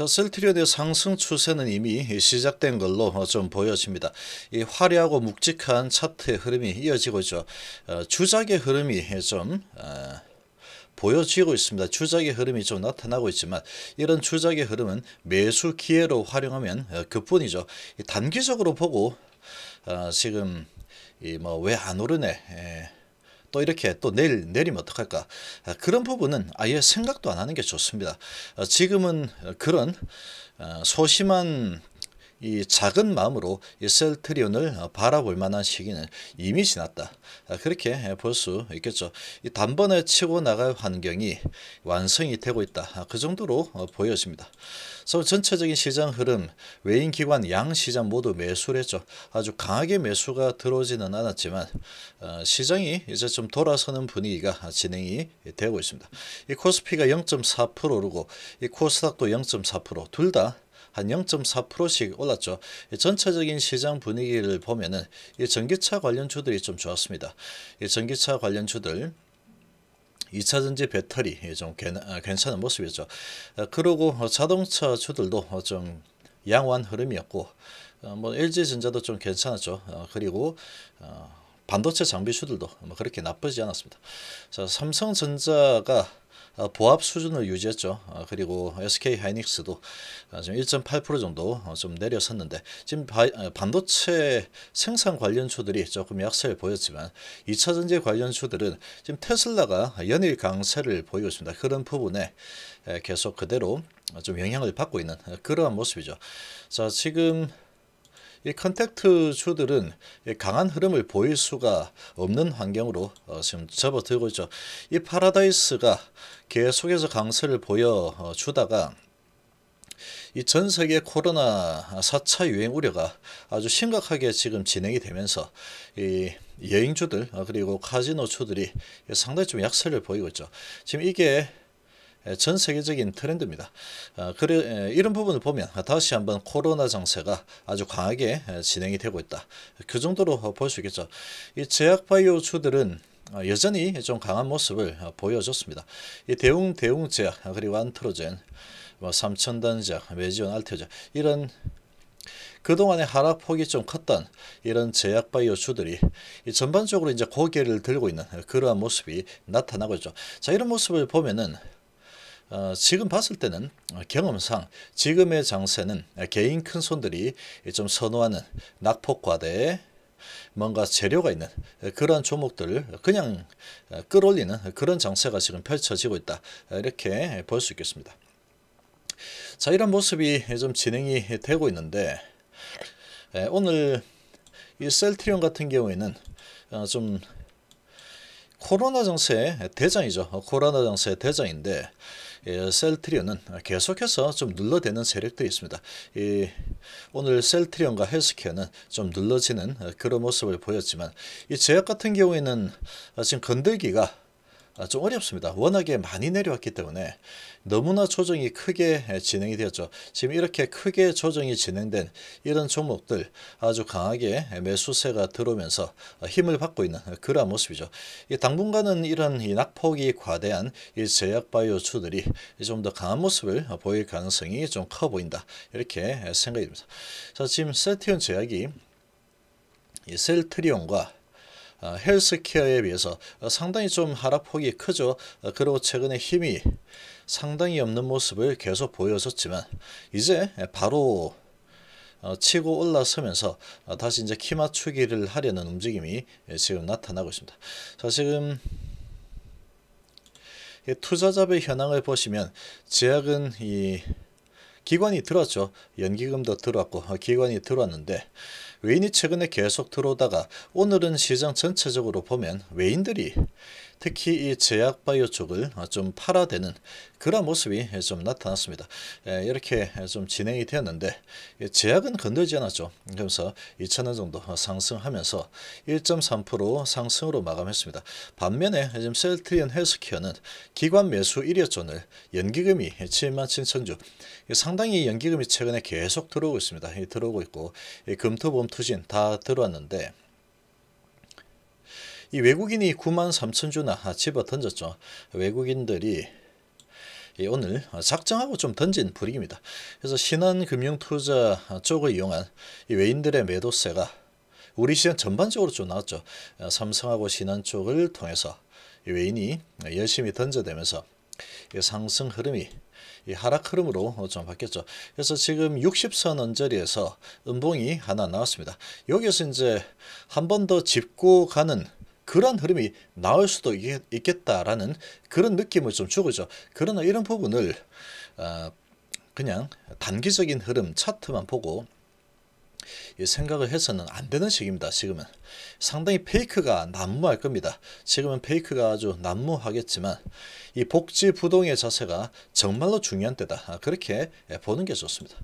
자, 셀트리온의 상승 추세는 이미 시작된 걸로 좀 보여집니다. 이 화려하고 묵직한 차트의 흐름이 이어지고 있죠. 어, 주작의 흐름이 좀 어, 보여지고 있습니다. 주작의 흐름이 좀 나타나고 있지만 이런 주작의 흐름은 매수 기회로 활용하면 어, 그뿐이죠. 단기적으로 보고 지금 뭐왜 안 오르네 예, 또 이렇게 또 내일 내리면 어떡할까 아, 그런 부분은 아예 생각도 안 하는 게 좋습니다. 어, 지금은 그런 어, 소심한 이 작은 마음으로 이셀트리온을 어, 바라볼 만한 시기는 이미 지났다. 아, 그렇게 예, 볼수 있겠죠. 이 단번에 치고 나갈 환경이 완성이 되고 있다. 아, 그 정도로 어, 보여집니다. 전체적인 시장 흐름, 외인 기관 양 시장 모두 매수를 했죠. 아주 강하게 매수가 들어오지는 않았지만 어, 시장이 이제 좀 돌아서는 분위기가 진행이 되고 있습니다. 이 코스피가 0.4% 오르고 이 코스닥도 0.4%둘다 한 0.4%씩 올랐죠. 전체적인 시장 분위기를 보면은 전기차 관련주들이 좀 좋았습니다. 전기차 관련주들 2차전지 배터리 좀 아, 괜찮은 모습이죠. 아, 그러고 자동차 주들도 어, 좀 양호한 흐름이었고 어, 뭐 LG전자도 좀 괜찮았죠. 어, 그리고 반도체 장비주들도 뭐 그렇게 나쁘지 않았습니다. 자, 삼성전자가 어, 보합 수준을 유지했죠. 어, 그리고 SK 하이닉스도 어, 지금 1.8% 정도 좀 내려섰는데 지금 반도체 생산 관련주들이 조금 약세를 보였지만 2차전지 관련주들은 지금 테슬라가 연일 강세를 보이고 있습니다. 그런 부분에 계속 그대로 좀 영향을 받고 있는 그러한 모습이죠. 자 지금 이 컨택트 주들은 강한 흐름을 보일 수가 없는 환경으로 어, 지금 접어들고 있죠. 이 파라다이스가 계속해서 강세를 보여주다가 이 전 세계 코로나 4차 유행 우려가 아주 심각하게 지금 진행이 되면서 이 여행주들 어, 그리고 카지노주들이 상당히 좀 약세를 보이고 있죠. 지금 이게 예, 전 세계적인 트렌드입니다. 어, 그래, 예, 이런 부분을 보면 다시 한번 코로나 정세가 아주 강하게 예, 진행이 되고 있다. 그 정도로 볼 수 있겠죠. 이 제약바이오 주들은 어, 여전히 좀 강한 모습을 어, 보여줬습니다. 이 대웅 대웅제약 그리고 안트로젠, 뭐 삼천단제약, 메지온 알테오제 이런 그동안의 하락폭이 좀 컸던 이런 제약바이오 주들이 전반적으로 이제 고개를 들고 있는 그러한 모습이 나타나고 있죠. 자 이런 모습을 보면은 어, 지금 봤을 때는 경험상 지금의 장세는 개인 큰손들이 좀 선호하는 낙폭과대 뭔가 재료가 있는 그런 종목들 그냥 끌어올리는 그런 장세가 지금 펼쳐지고 있다 이렇게 볼 수 있겠습니다. 자 이런 모습이 좀 진행이 되고 있는데 예, 오늘 이 셀트리온 같은 경우에는 어, 좀 코로나 정세 대장이죠. 코로나 정세 대장인데 예, 셀트리온은 계속해서 좀 눌러대는 세력도 있습니다. 오늘 셀트리온과 헬스케어는 좀 눌러지는 그런 모습을 보였지만 이 제약 같은 경우에는 지금 건들기가 아, 좀 어렵습니다. 워낙에 많이 내려왔기 때문에 너무나 조정이 크게 예, 진행이 되었죠. 지금 이렇게 크게 조정이 진행된 이런 종목들 아주 강하게 매수세가 들어오면서 어, 힘을 받고 있는 그러한 모습이죠. 당분간은 이런 낙폭이 과대한 이 제약바이오주들이 좀 더 강한 모습을 보일 가능성이 좀 커 보인다. 이렇게 생각이 듭니다. 자, 지금 세티온 제약이 셀트리온과 어, 헬스케어에 비해서 어, 상당히 좀 하락폭이 크죠. 어, 그리고 최근에 힘이 상당히 없는 모습을 계속 보여줬지만 이제 바로 치고 올라서면서 다시 이제 키 맞추기를 하려는 움직임이 지금 나타나고 있습니다. 자 지금 투자자의 현황을 보시면 제약은 이 기관이 들어왔죠. 연기금도 들어왔고 기관이 들어왔는데 외인이 최근에 계속 들어오다가 오늘은 시장 전체적으로 보면 외인들이 특히 이 제약바이오 쪽을 좀 팔아대는 그런 모습이 좀 나타났습니다. 이렇게 좀 진행이 되었는데 제약은 건들지 않았죠. 그래서 2천원 정도 상승하면서 1.3% 상승으로 마감했습니다. 반면에 지금 셀트리온 헬스케어는 기관 매수 1여 존을 연기금이 7만 7천 주 상당히 연기금이 최근에 계속 들어오고 있습니다. 들어오고 있고 금토범 투신 다 들어왔는데 이 외국인이 9만 3천 주나 집어 던졌죠. 외국인들이 오늘 작정하고 좀 던진 불이입니다 그래서 신한금융투자 쪽을 이용한 외인들의 매도세가 우리 시장 전반적으로 좀 나왔죠. 삼성하고 신한 쪽을 통해서 외인이 열심히 던져대면서 상승 흐름이 하락 흐름으로 좀 바뀌었죠. 그래서 지금 60선 언저리에서 음봉이 하나 나왔습니다. 여기에서 이제 한 번 더 짚고 가는 그런 흐름이 나올 수도 있겠다라는 그런 느낌을 좀 주고죠. 그러나 이런 부분을 어, 그냥 단기적인 흐름 차트만 보고 생각을 해서는 안 되는 식입니다. 지금은 상당히 페이크가 난무할 겁니다. 지금은 페이크가 아주 난무하겠지만 이 복지 부동의 자세가 정말로 중요한 때다. 아, 그렇게 보는 게 좋습니다.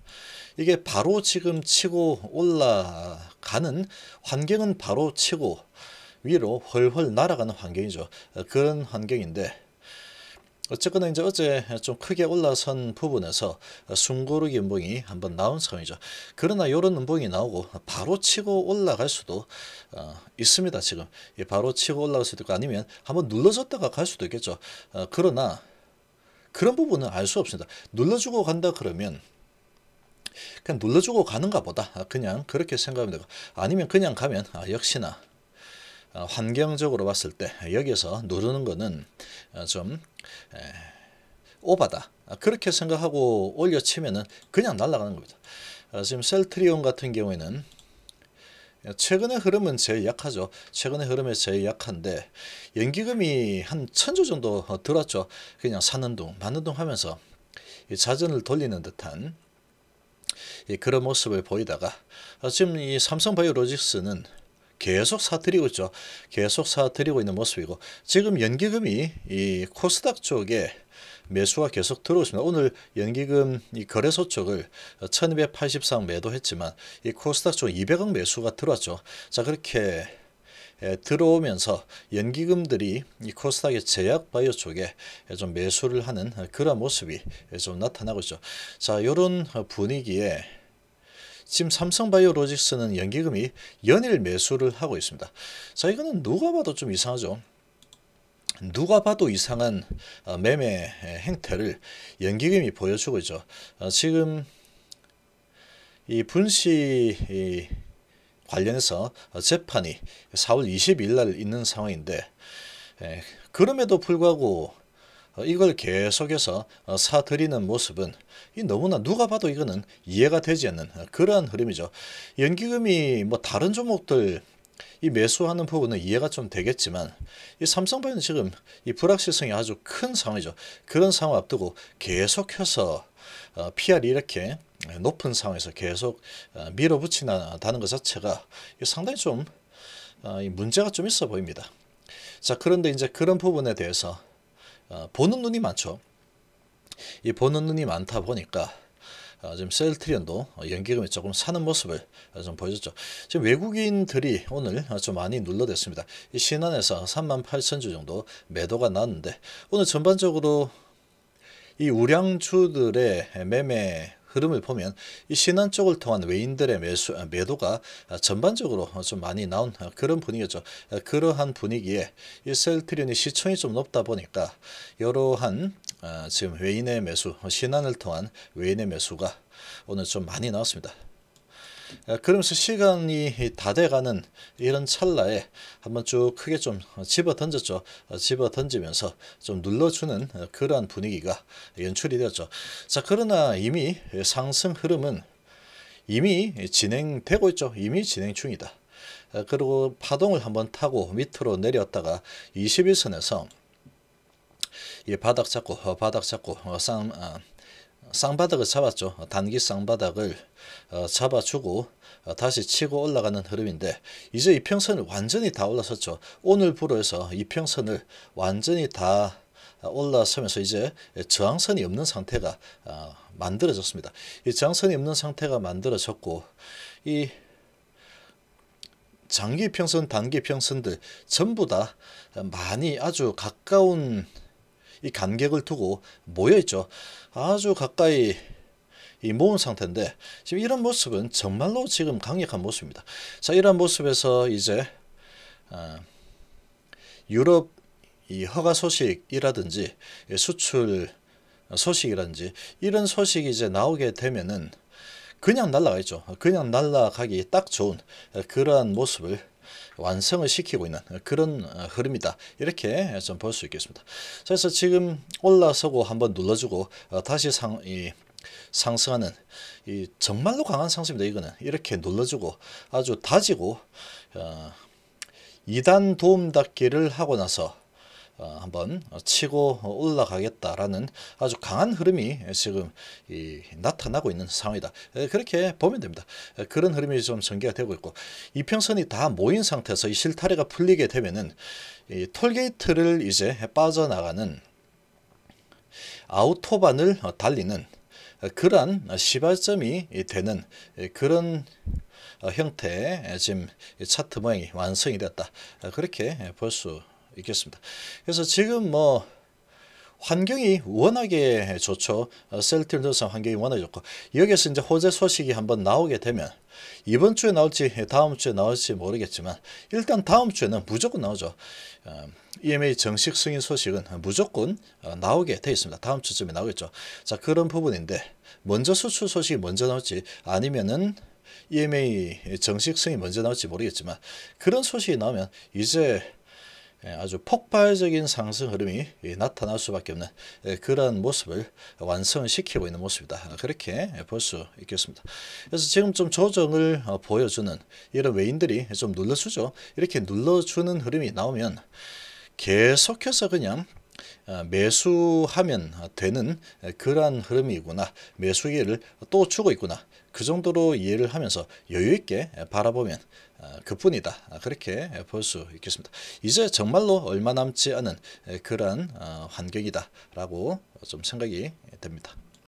이게 바로 지금 치고 올라가는 환경은 바로 치고 위로 훨훨 날아가는 환경이죠. 어, 그런 환경인데 어쨌거나 이제 어제 좀 크게 올라선 부분에서 숨고르기 음봉이 한번 나온 상황이죠. 그러나 이런 음봉이 나오고 바로 치고 올라갈 수도 어, 있습니다. 지금 예, 바로 치고 올라갈 수도 있고 아니면 한번 눌러졌다가 갈 수도 있겠죠. 어, 그러나 그런 부분은 알 수 없습니다. 눌러주고 간다 그러면 그냥 눌러주고 가는가 보다. 아, 그냥 그렇게 생각하면 되고 아니면 그냥 가면 아, 역시나 어, 환경적으로 봤을 때 여기에서 누르는 것은 어, 좀 오바다 아, 그렇게 생각하고 올려치면 그냥 날아가는 겁니다. 어, 지금 셀트리온 같은 경우에는 최근의 흐름은 제일 약하죠. 최근의 흐름에 제일 약한데 연기금이 한 천조 정도 들었죠. 그냥 사는 둥 마는 둥 하면서 자전을 돌리는 듯한 그런 모습을 보이다가 지금 이 삼성바이오로직스는 계속 사들이고 있죠. 계속 사들이고 있는 모습이고 지금 연기금이 이 코스닥 쪽에 매수가 계속 들어오십니다. 오늘 연기금 이 거래소 쪽을 1283 매도했지만 이 코스닥 쪽 200억 매수가 들어왔죠. 자 그렇게 예, 들어오면서 연기금들이 이 코스닥의 제약 바이오 쪽에 좀 매수를 하는 그런 모습이 좀 나타나고 있죠. 자, 요런 분위기에 지금 삼성바이오로직스는 연기금이 연일 매수를 하고 있습니다. 자 이거는 누가 봐도 좀 이상하죠. 누가 봐도 이상한 어, 매매 행태를 연기금이 보여주고 있죠. 어, 지금 이 분시 관련해서 어, 재판이 4월 22일 날 있는 상황인데 그럼에도 불구하고 어, 이걸 계속해서 어, 사들이는 모습은 너무나 누가 봐도 이거는 이해가 되지 않는 어, 그러한 흐름이죠. 연기금이 뭐 다른 종목들 이 매수하는 부분은 이해가 좀 되겠지만 이삼성바이는 지금 이 불확실성이 아주 큰 상황이죠. 그런 상황 앞두고 계속해서 PR이 이렇게 높은 상황에서 계속 밀어붙인다는 것 자체가 상당히 좀 문제가 좀 있어 보입니다. 자 그런데 이제 그런 부분에 대해서 어, 보는 눈이 많죠. 이 보는 눈이 많다 보니까 어, 지금 셀트리온도 연기금이 조금 사는 모습을 어, 좀 보여줬죠. 지금 외국인들이 오늘 좀 많이 눌러댔습니다. 이 신안에서 3 8 0주 정도 매도가 났는데 오늘 전반적으로 이 우량주들의 매매 흐름을 보면 이 신한 쪽을 통한 외인들의 매수, 아, 매도가 아, 전반적으로 좀 많이 나온 아, 그런 분위기죠. 그러한 분위기에 이 셀트리온이 시청이좀 높다 보니까 이러한 지금 외인의 매수, 신한을 통한 외인의 매수가 오늘 좀 많이 나왔습니다. 그러면서 시간이 다 돼가는 이런 찰나에 한번 쭉 크게 좀 집어 던졌죠. 어, 집어 던지면서 좀 눌러주는 어, 그러한 분위기가 연출이 되었죠. 자 그러나 이미 상승 흐름은 이미 진행되고 있죠. 이미 진행 중이다. 그리고 파동을 한번 타고 밑으로 내렸다가 21선에서 이 바닥 잡고 어, 바닥 잡고 쌍 쌍바닥을 잡았죠. 단기 쌍바닥을 어, 잡아주고 어, 다시 치고 올라가는 흐름인데 이제 이평선을 완전히 다 올라섰죠. 오늘 불어에서 이평선을 완전히 다 올라서면서 이제 저항선이 없는 상태가 어, 만들어졌습니다. 이 저항선이 없는 상태가 만들어졌고 이 장기 평선, 단기 평선들 전부 다 많이 아주 가까운 이 간격을 두고 모여 있죠. 아주 가까이 이 모은 상태인데 지금 이런 모습은 정말로 지금 강력한 모습입니다. 자 이런 모습에서 이제 어, 유럽 이 허가 소식이라든지 수출 소식이라든지 이런 소식이 이제 나오게 되면은 그냥 날라가있죠 그냥 날라가기 딱 좋은 그러한 모습을 완성을 시키고 있는 그런 어, 흐름이다. 이렇게 좀 볼 수 있겠습니다. 그래서 지금 올라서고 한번 눌러주고 어, 다시 상, 이, 상승하는 이 정말로 강한 상승입니다. 이거는 이렇게 눌러주고 아주 다지고 어, 2단 도움 닫기를 하고 나서 어, 한번 치고 올라가겠다라는 아주 강한 흐름이 지금 이 나타나고 있는 상황이다. 그렇게 보면 됩니다. 그런 흐름이 좀 전개가 되고 있고 이평선이 다 모인 상태에서 이 실타래가 풀리게 되면은 톨게이트를 이제 빠져나가는 아우토반을 달리는 그러 시발점이 되는 그런 형태의 지금 차트 모양이 완성이 됐다. 그렇게 볼수 있겠습니다. 그래서 지금 뭐 환경이 워낙에 좋죠. 어, 셀틸더성 환경이 워낙 좋고 여기서 이제 호재 소식이 한번 나오게 되면 이번 주에 나올지 다음 주에 나올지 모르겠지만 일단 다음 주에는 무조건 나오죠. 어, EMA 정식 승인 소식은 무조건 어, 나오게 되어 있습니다. 다음 주쯤에 나오겠죠. 자 그런 부분인데 먼저 수출 소식이 먼저 나올지 아니면은 EMA 정식 승인 먼저 나올지 모르겠지만 그런 소식이 나오면 이제 예, 아주 폭발적인 상승 흐름이 예, 나타날 수밖에 없는 예, 그러한 모습을 완성시키고 있는 모습이다. 그렇게 볼 수 있겠습니다. 그래서 지금 좀 조정을 어, 보여주는 이런 외인들이 좀 눌러주죠. 이렇게 눌러주는 흐름이 나오면 계속해서 그냥 어, 매수하면 되는 그러한 흐름이구나 매수기를 또 주고 있구나 그 정도로 이해를 하면서 여유있게 바라보면 아, 그뿐이다 아, 그렇게 볼 수 있겠습니다. 이제 정말로 얼마 남지 않은 그러 어, 환경이다 라고 좀 생각이 됩니다.